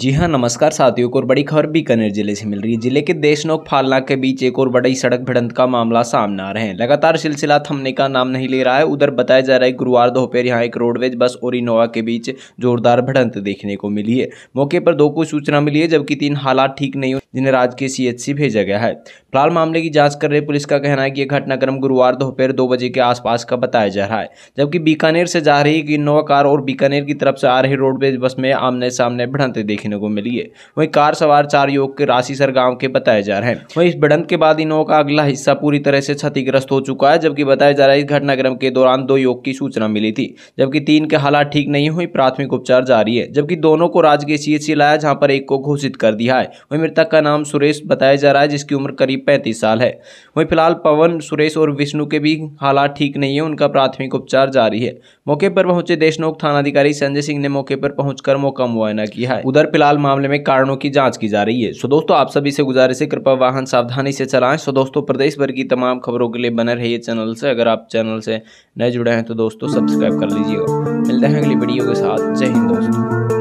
जी हाँ नमस्कार साथियों को और बड़ी खबर बीकानेर जिले से मिल रही है जिले के देशनोक फालना के बीच एक और बड़ी सड़क भिड़ंत का मामला सामने आ रहे हैं लगातार सिलसिला थमने का नाम नहीं ले रहा है उधर बताया जा रहा है गुरुवार दोपहर यहाँ एक रोडवेज बस और इनोवा के बीच जोरदार भिड़ंत देखने को मिली है मौके पर दो को सूचना मिली है जबकि तीन हालात ठीक नहीं हुए जिन्हें राज्य के सी भेजा गया है फिलहाल मामले की जाँच कर रहे पुलिस का कहना है कि यह घटनाक्रम गुरुवार दोपहर दो बजे के आसपास का बताया जा रहा है जबकि बीकानेर से जा रही एक इनोवा कार और बीकानेर की तरफ से आ रही रोडवेज बस में आमने सामने भिड़ंत देख देखने को मिली है वहीं कार सवार चार युवक के राशीसर गांव के बताए जा रहे हैं वहीं इस भिड़ंत के बाद इन का अगला हिस्सा पूरी तरह से क्षतिग्रस्त हो चुका है जबकि बताया जा रहा है इस घटनाक्रम के दौरान दो युवक की सूचना मिली थी जबकि तीन के हालात ठीक नहीं हुई प्राथमिक उपचार जारी है जबकि दोनों को राजकीय सीएचसी लाया जहाँ पर एक को घोषित कर दिया है वहीं मृतक का नाम सुरेश बताया जा रहा है जिसकी उम्र करीब पैंतीस साल है वहीं फिलहाल पवन सुरेश और विष्णु के भी हालात ठीक नहीं है उनका प्राथमिक उपचार जारी है मौके पर पहुंचे देशनोक थानाधिकारी संजय सिंह ने मौके पर पहुंचकर मौका मुआयना किया है उधर मगर फिलहाल मामले में कारणों की जांच की जा रही है सो दोस्तों आप सभी से गुजारिश है कृपया वाहन सावधानी से चलाएं सो दोस्तों प्रदेश भर की तमाम खबरों के लिए बने रहिए चैनल से अगर आप चैनल से नए जुड़े हैं तो दोस्तों सब्सक्राइब कर लीजिएगा मिलते हैं अगली वीडियो के साथ जय हिंद दोस्तों